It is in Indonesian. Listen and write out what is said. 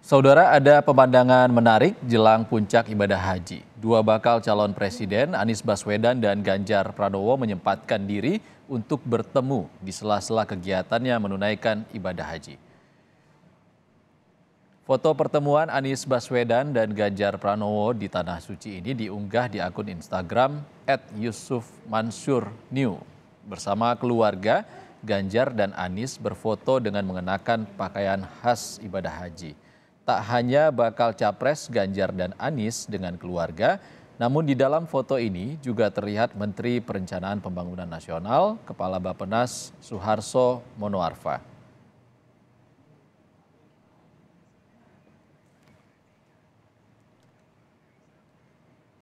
Saudara, ada pemandangan menarik jelang puncak ibadah haji. Dua bakal calon presiden, Anies Baswedan dan Ganjar Pranowo menyempatkan diri untuk bertemu di sela-sela kegiatannya menunaikan ibadah haji. Foto pertemuan Anies Baswedan dan Ganjar Pranowo di Tanah Suci ini diunggah di akun Instagram @yusufmansurnew. Bersama keluarga, Ganjar dan Anies berfoto dengan mengenakan pakaian khas ibadah haji. Tak hanya bakal capres Ganjar dan Anies dengan keluarga, namun di dalam foto ini juga terlihat Menteri Perencanaan Pembangunan Nasional, Kepala Bapenas Suharso Monoarfa.